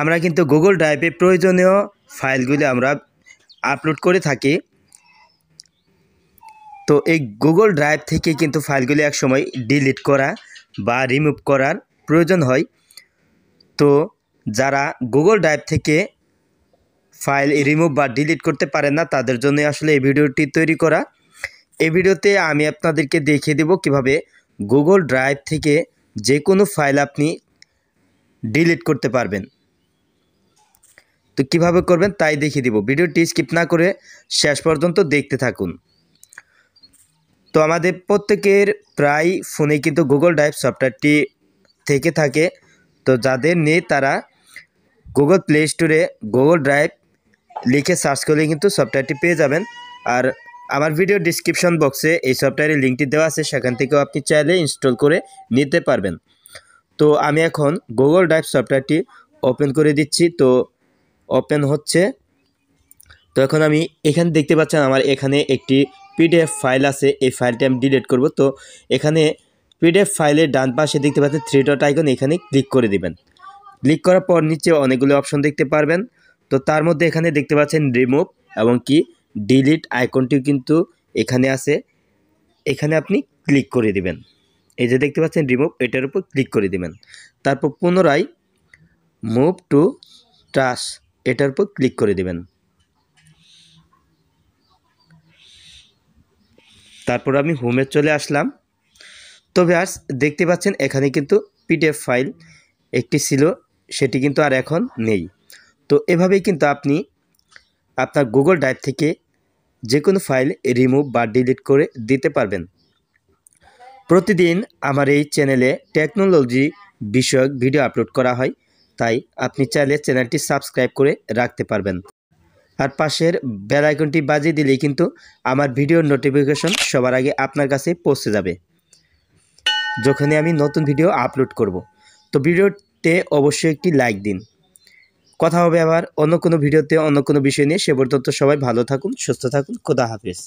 আমরা কিন্তু গুগল ড্রাইভে প্রয়োজনীয় ফাইলগুলি আমরা আপলোড করে থাকি তো এই গুগল ড্রাইভ থেকে কিন্তু ফাইলগুলি একসময় ডিলিট করা বা রিমুভ করার প্রয়োজন হয় তো যারা গুগল ড্রাইভ থেকে ফাইল রিমুভ বা ডিলিট করতে পারেন না তাদের জন্য আসলে এই ভিডিওটি তৈরি করা এই ভিডিওতে আমি আপনাদেরকে দেখিয়ে দেব কিভাবে গুগল ড্রাইভ থেকে যে কোনো ফাইল আপনি ডিলিট করতে পারবেন তো কিভাবে করবেন তাই দেখিয়ে দিব ভিডিওটি স্কিপ না করে শেষ পর্যন্ত দেখতে থাকুন তো আমাদের প্রত্যেকের প্রায় ফোনে কিন্তু গুগল ড্রাইভ সফটওয়্যারটি থেকে থাকে তো যাদের নেই তারা গুগল প্লে স্টোরে গুগল ড্রাইভ লিখে সার্চ করলে কিন্তু সফটওয়্যারটি পেয়ে যাবেন আর আমার ভিডিও ডিসক্রিপশন বক্সে এই সফটওয়্যারের লিঙ্কটি দেওয়া আছে সেখান থেকেও আপনি চাইলে ইনস্টল করে নিতে পারবেন তো আমি এখন গুগল ড্রাইভ সফটওয়্যারটি ওপেন করে দিচ্ছি তো ওপেন হচ্ছে তো এখন আমি এখানে দেখতে পাচ্ছেন আমার এখানে একটি পিডিএফ ফাইল আছে এই ফাইলটি আমি ডিলিট করব তো এখানে পিডিএফ ফাইলের ডান পাশে দেখতে পাচ্ছেন থ্রি ডট আইকন এখানে ক্লিক করে দিবেন ক্লিক করার পর নিচে অনেকগুলো অপশন দেখতে পারবেন তো তার মধ্যে এখানে দেখতে পাচ্ছেন রিমুভ এবং কি ডিলিট আইকনটিও কিন্তু এখানে আছে এখানে আপনি ক্লিক করে দিবেন এই যে দেখতে পাচ্ছেন রিমুভ এটার উপর ক্লিক করে দিবেন তারপর পুনরায় মুভ টু ট্রাস্ট এটার উপর ক্লিক করে দেবেন তারপর আমি হোমে চলে আসলাম তবে আজ দেখতে পাচ্ছেন এখানে কিন্তু পিডিএফ ফাইল একটি ছিল সেটি কিন্তু আর এখন নেই তো এভাবেই কিন্তু আপনি আপনার গুগল ড্রাইভ থেকে যে কোনো ফাইল রিমুভ বা ডিলিট করে দিতে পারবেন প্রতিদিন আমার এই চ্যানেলে টেকনোলজি বিষয়ক ভিডিও আপলোড করা হয় তাই আপনি চাইলে চ্যানেলটি সাবস্ক্রাইব করে রাখতে পারবেন আর পাশের বেল আইকনটি বাজিয়ে দিলেই কিন্তু আমার ভিডিওর নোটিফিকেশন সবার আগে আপনার কাছে পৌঁছে যাবে যখনই আমি নতুন ভিডিও আপলোড করব। তো ভিডিওতে অবশ্যই একটি লাইক দিন কথা হবে আবার অন্য কোনো ভিডিওতে অন্য কোনো বিষয় নিয়ে সে পর্যন্ত সবাই ভালো থাকুন সুস্থ থাকুন খোদা হাফিজ